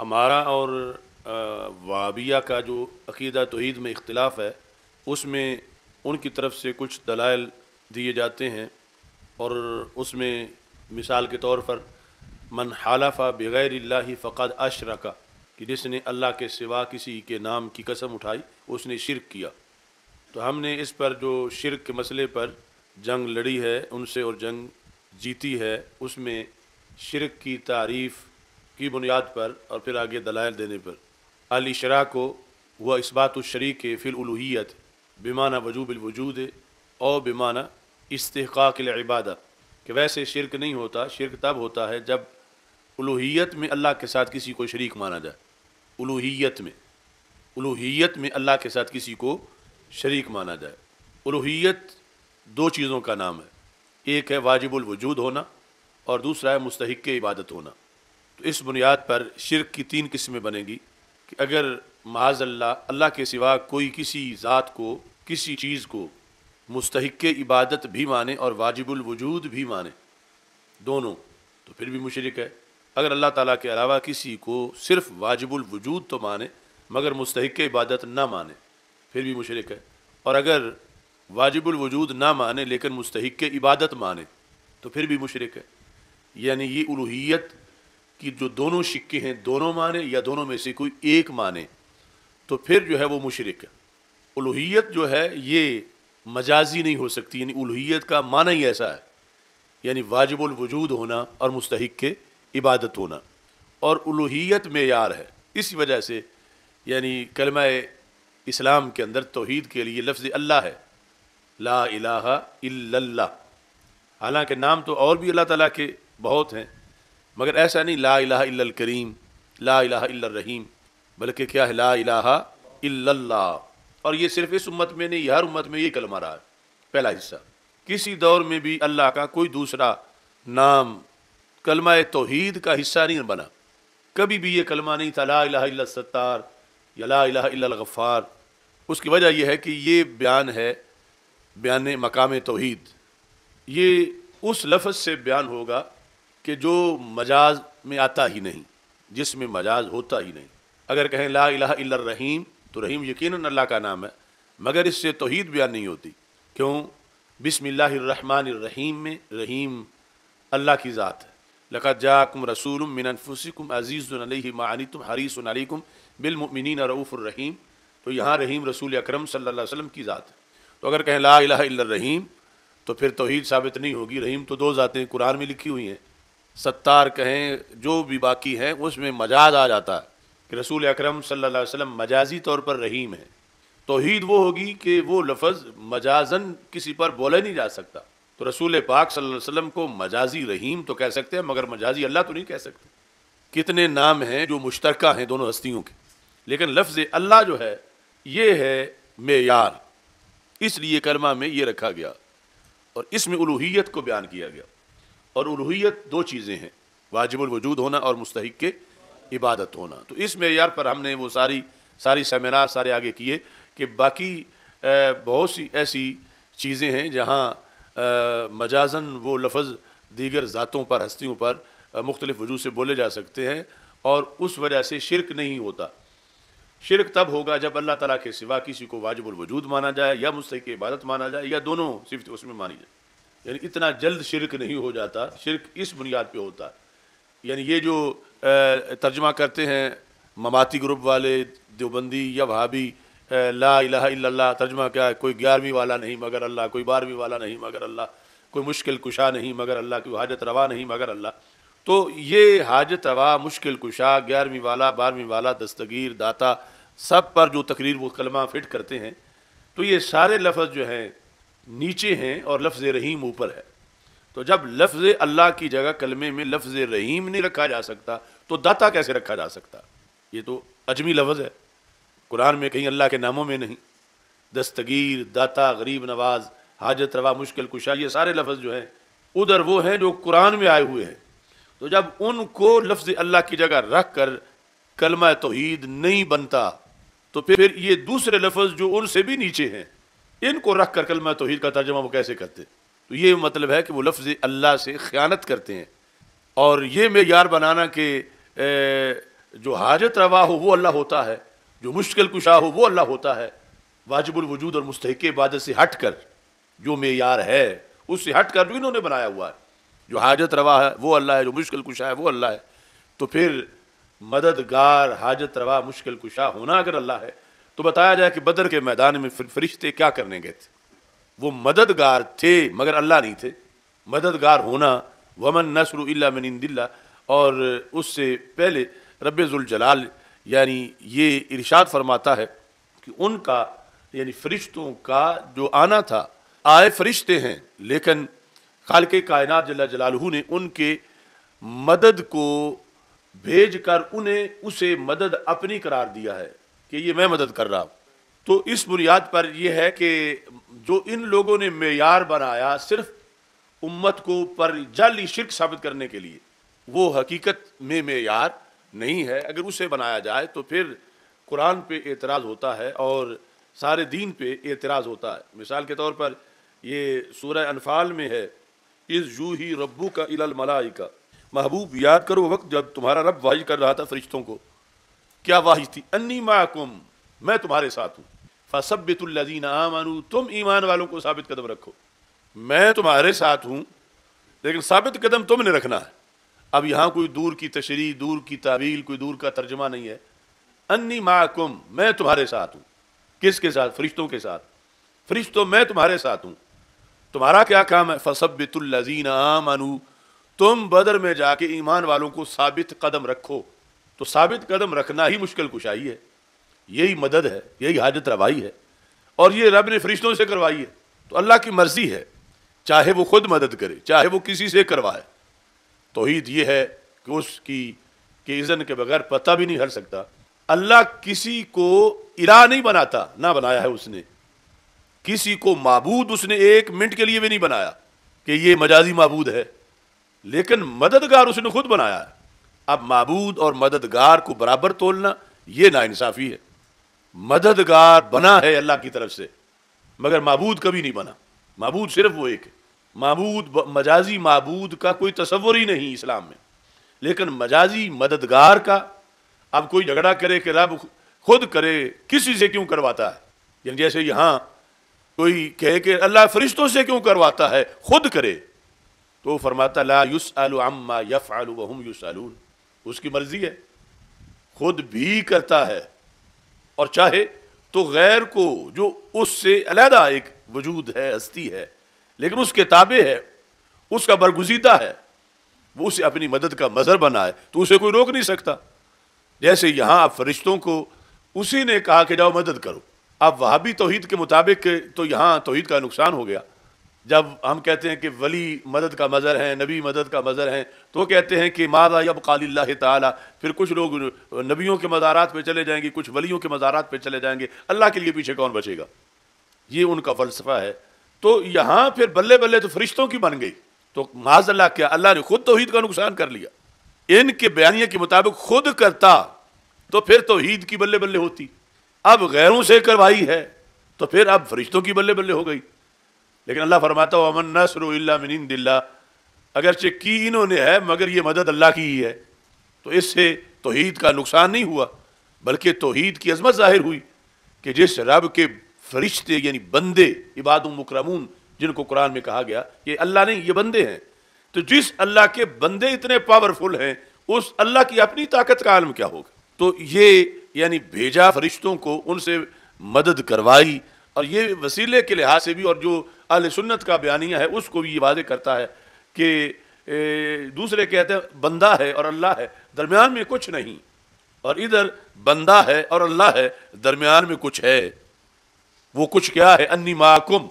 हमारा और वाबिया का जो अकीदा तोहद में इख्तलाफ है उसमें उनकी तरफ से कुछ दलाइल दिए जाते हैं और उसमें मिसाल के तौर पर मन हालाफा बग़ैर अल्लाह फ़क़द अशरा का कि जिसने अल्लाह के सिवा किसी के नाम की कसम उठाई उसने शिरक किया तो हमने इस पर जो शिरक के मसले पर जंग लड़ी है उनसे और जंग जीती है उसमें शिरक की तारीफ़ की बुनियाद पर और फिर आगे दलाल देने पर अली शरा को वह इसबात शरीक फ़िलूहीत बेमाना वजूब वजूद और बेमाना इबादत कि वैसे शिरक नहीं होता शिरक तब होता है जब उलूहीत में अल्लाह के साथ किसी को शरीक माना जाए उलूहीत में उलूहीत में अल्लाह के साथ किसी को शरीक माना जाए उलूहीत दो चीज़ों का नाम है एक है वाजिबुल वजूद होना और दूसरा है मुस्तक इबादत होना तो इस बुनियाद पर शिरक की तीन किस्में बनेंगी कि अगर महाज अल्लाह अल्लाह के सिवा कोई किसी ज़ात को किसी चीज़ को मुस्तक इबादत भी माने और वाजिबुल वजूद भी माने दोनों तो फिर भी मुशरक है अगर अल्लाह ताला के अलावा किसी को सिर्फ वाजिबुल वजूद तो माने मगर मुस्तक इबादत ना माने फिर भी मुशरक है और अगर वाजिबुल वजूद ना माने लेकिन मुस्तक इबादत माने तो फिर भी मुशरक है यानी ये उलूहियत कि जो दोनों सिक्के हैं दोनों माने या दोनों में से कोई एक माने तो फिर जो है वो मुशरक है उलूहियत जो है ये मजाजी नहीं हो सकती यानी उलूहियत का माना ही ऐसा है यानी वाजिबुल वजूद होना और मुस्तक के इबादत होना और उलूहियत यार है इस वजह से यानी कलमा इस्लाम के अंदर तोहद के लिए लफ्ज़ अल्लाह है ला इलाहा इल्लल्लाह हालांकि नाम तो और भी अल्लाह ताला के बहुत हैं मगर ऐसा नहीं ला इला इल्ल करीम ला इला इल्ल रहीम बल्कि क्या है ला इला इल्ला और ये सिर्फ इस उम्मत में नहीं हर उम्मत में ये कलमा रहा है पहला हिस्सा किसी दौर में भी अल्लाह का कोई दूसरा नाम कलमा तोहीद का हिस्सा नहीं बना कभी भी ये कलमा नहीं था ला इला सत्तार या ला इला गफ़ार उसकी वजह यह है कि ये बयान है बयान मकाम तोहीद ये उस लफ्ज़ से बयान होगा कि जो मजाज में आता ही नहीं जिसमें मजाज होता ही नहीं अगर कहें ला इला रहीम तो रहीम यकीन अल्लाह का नाम है मगर इससे तोहद बयान नहीं होती क्यों बिसमीम में रहीम अल्लाह की ज़ात है लक़त जाकुम रसूल मिनफुसिकुम अज़ीज़ुम तुम हरीसुम बिलमिन रऊफ़ुलरहीम तो यहाँ रहीम रसूल अक्रम सम की ज़ात है तो अगर कहें ला इला रहीम तो फिर तोहद साबित नहीं होगी रहीम तो दो ज़ातें कुरान में लिखी हुई हैं सत्तार कहें जो भी बाकी हैं उसमें मजाज आ जाता है कि रसूल अकरम सल्लल्लाहु अलैहि वसल्लम मजाजी तौर पर रहीम है तोहीद वो होगी कि वो लफज मजाजन किसी पर बोला नहीं जा सकता तो रसूल पाक सल्लल्लाहु अलैहि वसल्लम को मजाजी रहीम तो कह सकते हैं मगर मजाजी अल्लाह तो नहीं कह सकते कितने नाम हैं जो मुश्तरक हैं दोनों हस्तियों के लेकिन लफ्ज़ अल्लाह जो है ये है मेयार इसलिए कलमा में ये रखा गया और इसमें उलूहियत को बयान किया गया और उलूहियत दो चीज़ें हैं वाजिबुल वजूद होना और मुस्तक के इबादत होना तो इस मैार पर हमने वो सारी सारी सेमिनार सारे आगे किए कि बाकी बहुत सी ऐसी चीज़ें हैं जहाँ मजाजन वो लफ्ज़ दीगर ज़ातों पर हस्तियों पर मुख्तलिफ़ वजूद से बोले जा सकते हैं और उस वजह से शिरक नहीं होता शिरक तब होगा जब अल्लाह ताला के सिवा किसी को वाजिबुल वजूद माना जाए या मुस्तक इबादत माना जाए या दोनों सिर्फ उसमें मानी जाए यानी इतना जल्द शिरक नहीं हो जाता शिरक इस बुनियाद पे होता है यानी ये जो तर्जमा करते हैं ममाती ग्रुप वाले देवबंदी या भाभी ला इलाहा इल्लल्लाह तर्जमा क्या है कोई ग्यारहवीं वाला नहीं मगर अल्लाह कोई बारहवीं वाला नहीं मगर अल्लाह कोई मुश्किल कुशा नहीं मगर अल्लाह कोई हाजत रवा नहीं मगर अल्लाह तो ये हाजत रवा मुश्किल कुशा ग्यारहवीं वाला बारहवीं वाला दस्तगीर दाता सब पर जो तकरीर वो कलमा फिट करते हैं तो ये सारे लफ्ज़ जो हैं नीचे हैं और लफ्ज़ रहीम ऊपर है तो जब लफ्ज़ अल्लाह की जगह कलमे में लफ्ज़ रहीम नहीं रखा जा सकता तो दाता कैसे रखा जा सकता ये तो अजमी लफ्ज़ है कुरान में कहीं अल्लाह के नामों में नहीं दस्तगीर दाता गरीब नवाज हाजत रवा मुश्किल कुशा ये सारे लफ्ज़ जो हैं उधर वो हैं जो कुरान में आए हुए हैं तो जब उनको लफ्ज़ अल्लाह की जगह रख कर कलमा तोहद नहीं बनता तो फिर ये दूसरे लफ्ज़ जो उनसे भी नीचे हैं इनको रख कर कलमा तोहहीद का तर्जमा वो कैसे करते तो ये मतलब है कि वो लफ्ज़ अल्लाह से ख़यानत करते हैं और ये मैार बनाना कि जो हाजत रवा हो वो अल्लाह होता है जो मुश्किल कुशा हो वो अल्लाह होता है वजूद और मुस्तक इबादत से हट कर जो मैार है उससे हट कर भी इन्होंने बनाया हुआ है जो हाजत रवा है वो अल्लाह है जो मुश्किल कुशा है वो अल्लाह है तो फिर मददगार हाजत रवा मुश्किल कुशा होना अगर अल्लाह है तो बताया जाए कि बदर के मैदान में फरिश्ते क्या करने गए थे वो मददगार थे मगर अल्लाह नहीं थे मददगार होना वमन नसर मिनदिल्ला और उससे पहले रबाल यानी ये इरशाद फरमाता है कि उनका यानी फरिश्तों का जो आना था आए फरिश्ते हैं लेकिन खाल के कायनात जला जलालहू ने उनके मदद को भेज कर उन्हें उसे मदद अपनी करार दिया है कि ये मैं मदद कर रहा हूँ तो इस बुनियाद पर यह है कि जो इन लोगों ने मैार बनाया सिर्फ उम्मत को पर जाली शिरक साबित करने के लिए वो हकीकत में मैार नहीं है अगर उसे बनाया जाए तो फिर कुरान पे एतराज़ होता है और सारे दीन पे एतराज़ होता है मिसाल के तौर पर ये सूरह अनफाल में है इस जू ही रब्बू का इलमलाई का महबूब याद करो वक्त जब तुम्हारा रब वाही कर रहा था फरिश्तों को क्या वाहिश थी अन्नी माकुम मैं तुम्हारे साथ हूँ फसबितुल्लजीन आमानू तुम ईमान वालों को साबित कदम रखो मैं तुम्हारे साथ हूँ लेकिन साबित कदम तुमने रखना है अब यहाँ कोई दूर की तशरी दूर की तावील कोई दूर का तर्जमा नहीं है अन्नी माकुम मैं तुम्हारे साथ हूँ किसके साथ फरिश्तों के साथ फरिश्तों मैं तुम्हारे साथ हूँ तुम्हारा क्या काम है फसबितुल्लजीन आमानू तुम बदर में जाके ईमान वालों को साबित कदम रखो तो साबित कदम रखना ही मुश्किल कुशाई है यही मदद है यही हाजत रवाई है और ये रब ने फरिश्तों से करवाई है तो अल्लाह की मर्ज़ी है चाहे वो खुद मदद करे चाहे वो किसी से करवाए तोहद ये है कि उसकी के इज़न के बगैर पता भी नहीं हट सकता अल्लाह किसी को इरा नहीं बनाता ना बनाया है उसने किसी को मबूद उसने एक मिनट के लिए भी नहीं बनाया कि ये मजाजी मबूद है लेकिन मददगार उसने खुद बनाया है अब मबूद और मददगार को बराबर तोलना ये नाानसाफ़ी है मददगार बना है अल्लाह की तरफ से मगर मबूद कभी नहीं बना मबूद सिर्फ वो एक है मबूद मजाजी मबूद का कोई तस्वर ही नहीं इस्लाम में लेकिन मजाजी मददगार का अब कोई झगड़ा करे कि रब खुद करे किसी से क्यों करवाता है यानी जैसे यहाँ कोई कहे कि अल्लाह फरिश्तों से क्यों करवाता है खुद करे तो फरमाता ला युस अम्मा यफ़ आलू वहम युस उसकी मर्जी है खुद भी करता है और चाहे तो गैर को जो उससे अलहदा एक वजूद है हस्ती है लेकिन उसके ताबे है उसका बरगुजीदा है वो उसे अपनी मदद का मज़र बनाए तो उसे कोई रोक नहीं सकता जैसे यहाँ आप फरिश्तों को उसी ने कहा कि जाओ मदद करो आप वहाँ भी तोहद के मुताबिक तो यहाँ तोहहीद का नुकसान हो गया जब हम कहते हैं कि वली मदद का मज़र है नबी मदद का मज़र है तो कहते हैं कि मादा यब क़ाली ताला फिर कुछ लोग नबियों के मज़ारात पे चले जाएंगे कुछ वलियों के मज़ारात पे चले जाएंगे अल्लाह के लिए पीछे कौन बचेगा ये उनका फ़लसफ़ा है तो यहाँ फिर बल्ले बल्ले तो फरिश्तों की बन गई तो अल्लाह क्या अल्लाह ने खुद तोहहीद का नुकसान कर लिया इनके बयानिया के मुताबिक खुद करता तो फिर तोहहीद की बल्ले बल्ले होती अब गैरों से करवाई है तो फिर अब फरिश्तों की बल्ले बल्ले हो गई लेकिन अल्लाह फरमाता अमन मिन दिल्ला अगरचे की इन्होंने है मगर ये मदद अल्लाह की ही है तो इससे तोहद का नुकसान नहीं हुआ बल्कि तोहद की अजमत जाहिर हुई कि जिस रब के फरिश्ते यानी बंदे इबाद मकरमून जिनको कुरान में कहा गया ये अल्लाह नहीं ये बंदे हैं तो जिस अल्लाह के बंदे इतने पावरफुल हैं उस अल्लाह की अपनी ताकत का आलम क्या होगा तो ये यानी भेजा फरिश्तों को उनसे मदद करवाई और ये वसीले के लिहाज से भी और जो अल सुन्नत का बयानिया है उसको भी ये वादे करता है कि दूसरे कहते हैं बंदा है और अल्लाह है दरमियान में कुछ नहीं और इधर बंदा है और अल्लाह है दरमियान में कुछ है वो कुछ क्या है अन्नी माकुम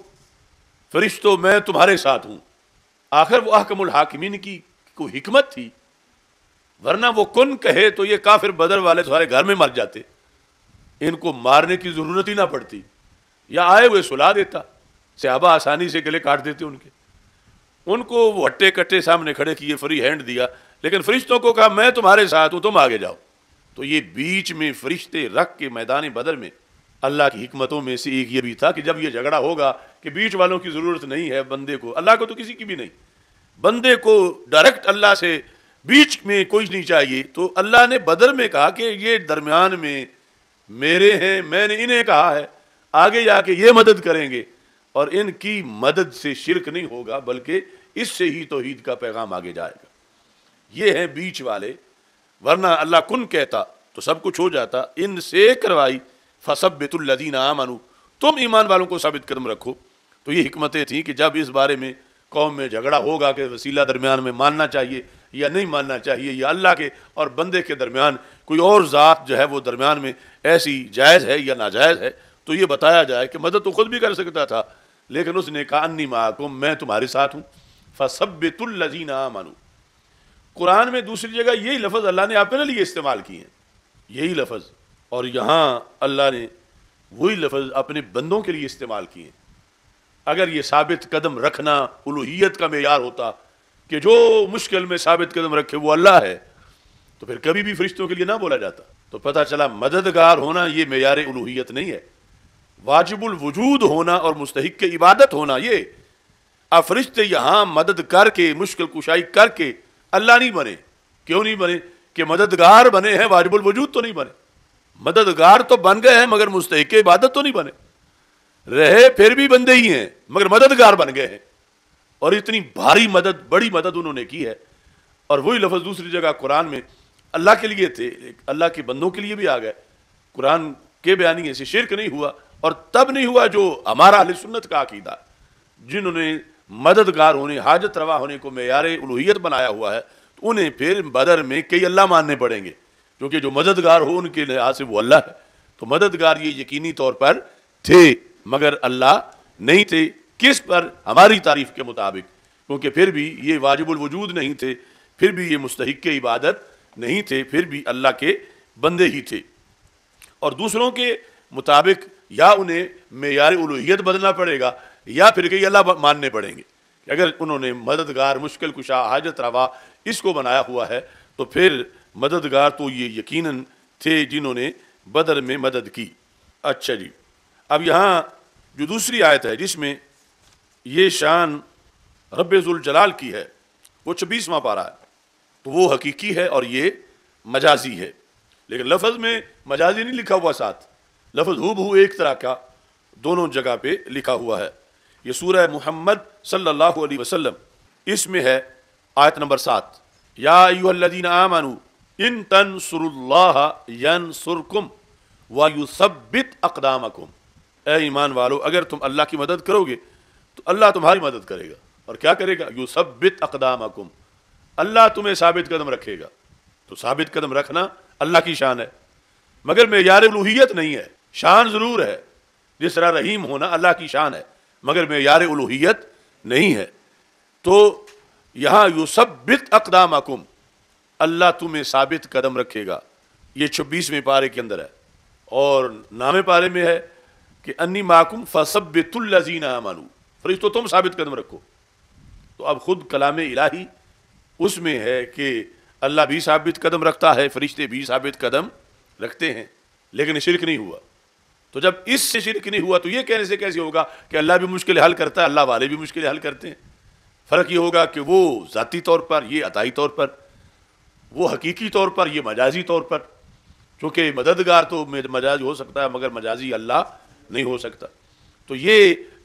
फरिश्तो मैं तुम्हारे साथ हूँ आखिर वो अहकमुल हाकिमीन की कोई हिकमत थी वरना वो कन कहे तो ये काफिर बदर वाले तुम्हारे घर में मर जाते इनको मारने की ज़रूरत ही ना पड़ती या आए हुए सुला देता सहाबा आसानी से गले काट देते उनके उनको वो हट्टे कट्टे सामने खड़े किए फ्री हैंड दिया लेकिन फरिश्तों को कहा मैं तुम्हारे साथ हूँ तुम आगे जाओ तो ये बीच में फरिश्ते रख के मैदान बदर में अल्लाह की हमतों में से एक ये भी था कि जब ये झगड़ा होगा कि बीच वालों की ज़रूरत नहीं है बंदे को अल्लाह को तो किसी की भी नहीं बंदे को डायरेक्ट अल्लाह से बीच में कोई नहीं चाहिए तो अल्लाह ने बदर में कहा कि ये दरमियान में मेरे हैं मैंने इन्हें कहा है आगे जाके ये मदद करेंगे और इनकी मदद से शिरक नहीं होगा बल्कि इससे ही तो का पैगाम आगे जाएगा ये हैं बीच वाले वरना अल्लाह कुन कहता तो सब कुछ हो जाता इन से करवाई फसबितुल्लदीन मानू तुम ईमान वालों को साबित कदम रखो तो ये हमतें थी कि जब इस बारे में कौम में झगड़ा होगा कि वसीला दरमियान में मानना चाहिए या नहीं मानना चाहिए या अल्लाह के और बंदे के दरमियान कोई और ज़ात जो है वो दरमियान में ऐसी जायज़ है या नाजायज़ है तो ये बताया जाए कि मदद तो खुद भी कर सकता था लेकिन उसने कहा अन्नी माँ को मैं तुम्हारे साथ हूँ फसबतुल्लजीना मानू कुरान में दूसरी जगह यही लफज अल्लाह ने अपने लिए इस्तेमाल किए हैं यही लफज और यहाँ अल्लाह ने वही लफज अपने बंदों के लिए इस्तेमाल किए अगर ये साबित कदम रखना उलूहियत का मैार होता कि जो मुश्किल में साबित कदम रखे वो अल्लाह है तो फिर कभी भी फरिश्तों के लिए ना बोला जाता तो पता चला मददगार होना ये मैार उलूहियत नहीं है वाजिबुल वजूद होना और मुस्तक इबादत होना ये अफरिश्ते यहां मदद करके मुश्किल कुशाई करके अल्लाह नहीं बने क्यों नहीं बने कि मददगार बने हैं वाजिबुल वजूद तो नहीं बने मददगार तो बन गए हैं मगर मुस्तक इबादत तो नहीं बने रहे फिर भी बंदे ही हैं मगर मददगार बन गए हैं और इतनी भारी मदद बड़ी मदद उन्होंने की है और वही लफ्ज़ दूसरी जगह कुरान में अल्लाह के लिए थे अल्लाह के बंदों के लिए भी आ गए कुरान के बयानी से शिरक नहीं हुआ और तब नहीं हुआ जो हमारा अल सुन्नत का अकीदा जिन्होंने मददगार होने हाजत रवा होने को मैार उलूहियत बनाया हुआ है तो उन्हें फिर बदर में कई अल्लाह मानने पड़ेंगे क्योंकि जो मददगार हो उनके लिहाज से वो अल्लाह है तो मददगार ये यकीनी तौर पर थे मगर अल्लाह नहीं थे किस पर हमारी तारीफ के मुताबिक क्योंकि फिर भी ये वाजिबुल वजूद नहीं थे फिर भी ये मुस्तक इबादत नहीं थे फिर भी अल्लाह के बंदे ही थे और दूसरों के मुताबिक या उन्हें मैार उलूत बदलना पड़ेगा या फिर कहीं अल्लाह मानने पड़ेंगे अगर उन्होंने मददगार मुश्किल कुशा हाजत रवा इसको बनाया हुआ है तो फिर मददगार तो ये यकीन थे जिन्होंने बदर में मदद की अच्छा जी अब यहाँ जो दूसरी आयत है जिसमें ये शान रबाल की है वो छब्बीसवा पारा है तो वो हकीकी है और ये मजाजी है लेकिन लफज में मजाजी नहीं लिखा हुआ साथ लफ्ज़ हु बहू एक तरह का दोनों जगह पे लिखा हुआ है ये सूर मोहम्मद सल्लल्लाहु अलैहि वसल्लम इसमें है आयत नंबर सात यादीन आमानु इन तन सुरकुम वायुसबित अकदामकुम ए ईमान वालो अगर तुम अल्लाह की मदद करोगे तो अल्लाह तुम्हारी मदद करेगा और क्या करेगा युसबित अकदामकुम अल्लाह तुम्हें साबित कदम रखेगा तो साबित कदम रखना अल्लाह की शान है मगर मैार लूहियत नहीं है शान ज़रूर है जिस तरह रहीम होना अल्लाह की शान है मगर मैार उलूहियत नहीं है तो यहाँ यूसबित अकदाम अकुम अल्लाह तुम्हें साबित कदम रखेगा ये छब्बीसवें पारे के अंदर है और नामे पारे में है कि अन्नी माकुम फसबितुल्लजीना मानू फरिश्तो तो तुम साबित कदम रखो तो अब खुद कलाम इलाही उसमें है कि अल्लाह भी साबित कदम रखता है फरिश्ते भी साबित कदम रखते हैं लेकिन शिरक नहीं हुआ तो जब इससे शिरक नहीं हुआ तो ये कहने से कैसे होगा कि अल्लाह भी मुश्किल हल करता है अल्लाह वाले भी मुश्किल हल करते हैं फ़र्क ये होगा कि वो ज़ाती तौर पर ये अदाई तौर पर वो हकीकी तौर पर ये मजाजी तौर पर चूँकि मददगार तो मजाज हो सकता है मगर मजाजी अल्लाह नहीं हो सकता तो ये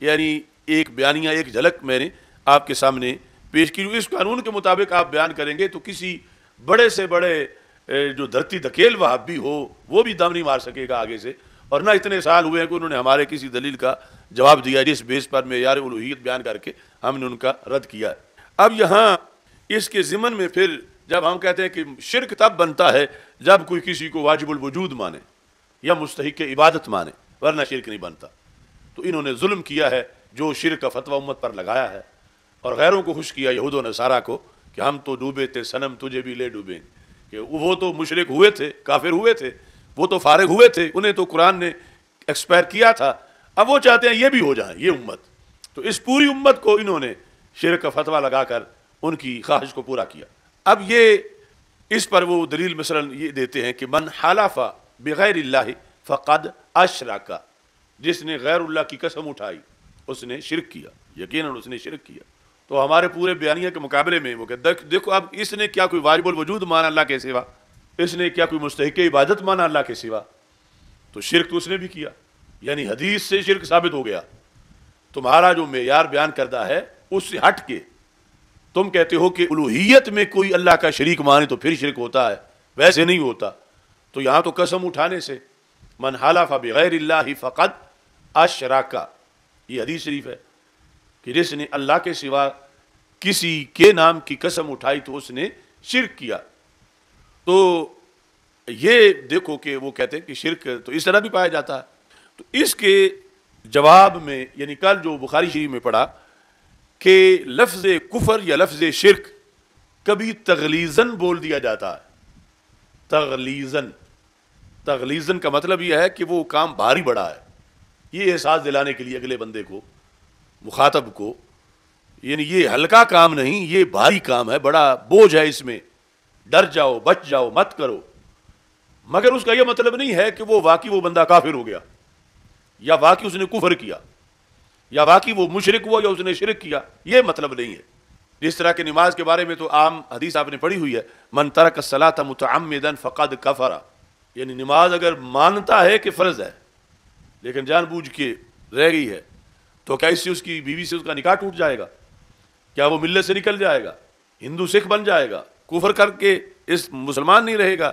यानी एक बयानिया एक झलक मैंने आपके सामने पेश की इस कानून के मुताबिक आप बयान करेंगे तो किसी बड़े से बड़े जो धरती धकेल वहाब भी हो वो भी दम नहीं मार सकेगा आगे से और ना इतने साल हुए हैं कि उन्होंने हमारे किसी दलील का जवाब दिया जिस बेस पर मैार उलूहियत बयान करके हमने उनका रद्द किया अब यहाँ इसके ज़िमन में फिर जब हम कहते हैं कि शिरक तब बनता है जब कोई किसी को वाजिबुल वजूद माने या मुस्तक इबादत माने वरना शिरक नहीं बनता तो इन्होंने जुल्म किया है जो शिरक का फतवा उम्मत पर लगाया है और गैरों को खुश किया यहूद नसारा को कि हम तो डूबे थे सनम तुझे भी ले डूबे कि वो तो मुशरक हुए थे काफिर हुए थे वो तो फारग हुए थे उन्हें तो कुरान ने एक्सपायर किया था अब वो चाहते हैं ये भी हो जाए ये उम्मत तो इस पूरी उम्मत को इन्होंने शेर का फतवा लगाकर उनकी ख्वाहिश को पूरा किया अब ये इस पर वो दलील मिसरन ये देते हैं कि मन हालाफा बग़ैर फ़क़द अशरा का जिसने गैरुल्ला की कसम उठाई उसने शिरक किया यकीन उसने शिरक किया तो हमारे पूरे बयानिया के मुकाबले में वो कहते देखो अब इसने क्या कोई वाजिबुल वजूद माना अल्लाह के सिवा इसने क्या कोई मुस्तक इबादत माना अल्लाह के सिवा तो शिरक तो उसने भी किया यानी हदीस से शिरक साबित हो गया तुम्हारा जो मैार बयान करता है उससे हट के तुम कहते हो कि उलूहियत में कोई अल्लाह का शरीक माने तो फिर शिरक होता है वैसे नहीं होता तो यहां तो कसम उठाने से मन हालाफा बगैर फ़कत अशराका ये हदीस शरीफ है कि जिसने अल्लाह के सिवा किसी के नाम की कसम उठाई तो उसने शिरक किया तो ये देखो कि वो कहते हैं कि शिरक तो इस तरह भी पाया जाता है तो इसके जवाब में यानी कल जो बुखारी शरीफ में पढ़ा कि लफ्ज़ कुफर या लफ्ज़ शिरक कभी तगलीजन बोल दिया जाता है तगलीजन तगलीजन का मतलब यह है कि वो काम भारी बड़ा है ये एहसास दिलाने के लिए अगले बंदे को मुखातब को यानी ये हल्का काम नहीं ये भारी काम है बड़ा बोझ है इसमें डर जाओ बच जाओ मत करो मगर उसका यह मतलब नहीं है कि वो वाकई वो बंदा काफिर हो गया या वाकई उसने कुफर किया या वाकई वो मुशरक हुआ या उसने शिरक किया ये मतलब नहीं है जिस तरह के नमाज के बारे में तो आम हदीस आपने पढ़ी हुई है मन तरक था मुतमदन फ़क़द कफरा यानी नमाज अगर मानता है कि फ़र्ज है लेकिन जानबूझ के रह गई है तो क्या इससे उसकी बीवी से उसका निकाह टूट जाएगा क्या वो मिलत से निकल जाएगा हिंदू सिख बन जाएगा कुफर करके इस मुसलमान नहीं रहेगा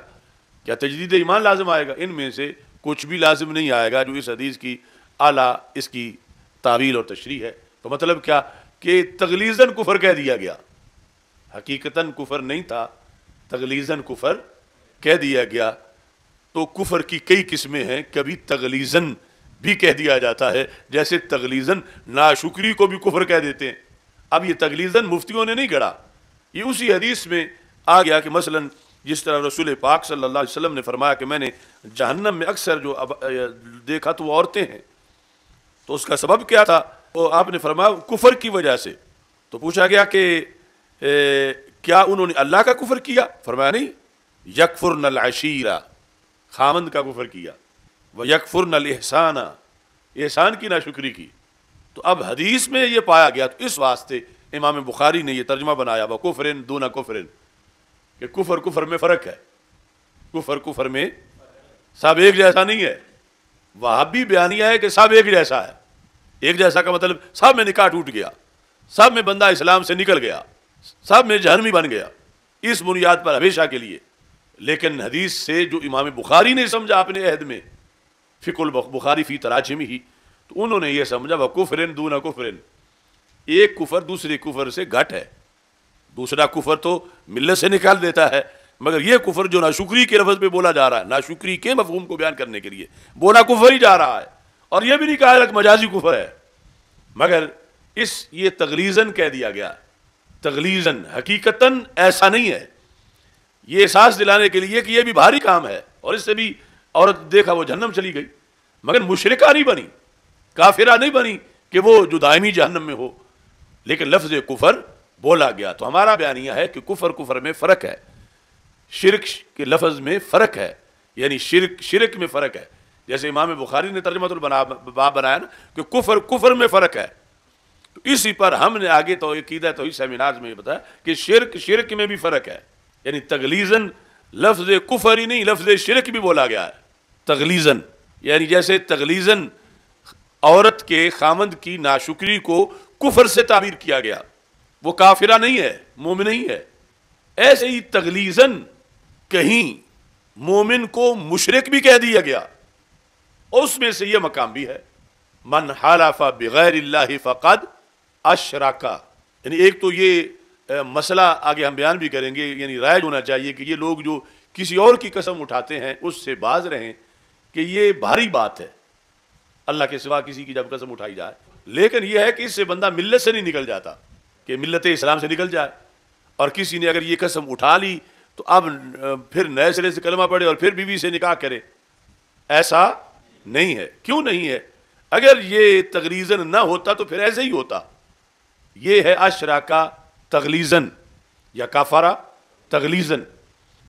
क्या तजदीद ईमान लाजम आएगा इनमें से कुछ भी लाजम नहीं आएगा जो इस हदीस की आला इसकी तावील और तशरी है तो मतलब क्या कि तगलीजन कुफर कह दिया गया हकीकता कुफर नहीं था तगलीजन कुफर कह दिया गया तो कुफर की कई किस्में हैं कभी तगलीजन भी कह दिया जाता है जैसे तगलीजन नाशुक्री को भी कुफर कह देते हैं अब ये तगलीजन मुफ्तियों ने नहीं गढ़ा ये उसी हदीस में आ गया कि मसलन जिस तरह रसूल पाक सल्लल्लाहु अलैहि वसल्लम ने फरमाया कि मैंने जहन्नम में अक्सर जो अब देखा तो वो औरतें हैं तो उसका सबब क्या था तो आपने फरमाया कुफर की वजह से तो पूछा गया कि ए, क्या उन्होंने अल्लाह का कुफर किया फरमाया नहीं यकफुर नल अशीरा खामंद का कुफर किया वह यकफुर नल एहसाना एहसान की नाशुक्री की तो अब हदीस में ये पाया गया तो इस वास्ते इमाम बुखारी ने यह तर्जमा बनाया वह कुफरिन ना कुफरिन कि कुफर कुफर में फ़र्क है कुफर कुफर में सब एक जैसा नहीं है वहाँ भी बयानिया है कि सब एक जैसा है एक जैसा का मतलब सब में निकाह टूट गया सब में बंदा इस्लाम से निकल गया सब में जहनमी बन गया इस बुनियाद पर हमेशा के लिए लेकिन हदीस से जो इमाम बुखारी ने समझा अपने अहद में फ़िकुल बुखारी फ़ी में ही तो उन्होंने यह समझा वह कुफरन दूना कुफरन एक कुफर दूसरे कुफर से घट है दूसरा कुफर तो मिल्ल से निकाल देता है मगर यह कुफर जो नाशुक्री के लफ्ज़ में बोला जा रहा है नाशुक्री के मफहूम को बयान करने के लिए बोला कुफर ही जा रहा है और यह भी नहीं कहा मजाजी कुफर है मगर इस ये तगलीजन कह दिया गया तगलीजन हकीकतन ऐसा नहीं है ये एहसास दिलाने के लिए कि यह भी भारी काम है और इससे भी औरत देखा वो जहन्नम चली गई मगर मुशरका नहीं बनी काफिरा नहीं बनी कि वो जो दायमी जहन्नम में हो लेकिन लफ्ज़ कुफर बोला गया तो हमारा बयान यह है कि कुफर कुफर में फ़र्क है शिरक के लफज में फ़र्क है यानी शिरक शिरक में फ़र्क है जैसे इमाम बुखारी ने तर्जमतुल बना बाब बनाया ना कि कुफर कुफर में फ़र्क है तो इसी पर हमने आगे तो कीदा तो सेमिनार में बताया कि शिरक शिरक में भी फ़र्क है यानी तगलीजन लफ्ज़ कुफर ही नहीं लफ्ज़ शिरक भी बोला गया है तगलीजन यानी जैसे तगलीजन औरत के खामंद की नाशुक्री को कुफर से ताबीर किया गया वो काफिरा नहीं है मोमिन नहीं है ऐसे ही तगलीजन कहीं मोमिन को मुशरक भी कह दिया गया और उसमें से यह मकाम भी है मन हालाफा बगैर फ़कद अशराका यानी एक तो ये मसला आगे हम बयान भी करेंगे यानी राय होना चाहिए कि ये लोग जो किसी और की कसम उठाते हैं उससे बाज रहें कि ये भारी बात है अल्लाह के सिवा किसी की जब कसम उठाई जाए लेकिन यह है कि इससे बंदा मिलत से नहीं निकल जाता कि मिलत इस्लाम से निकल जाए और किसी ने अगर ये कसम उठा ली तो अब फिर नए सिरे से कलमा पड़े और फिर बीवी से निकाह करे ऐसा नहीं है क्यों नहीं है अगर ये तगरीजन ना होता तो फिर ऐसे ही होता ये है अशरा का तगलीजन या काफारा तगलीजन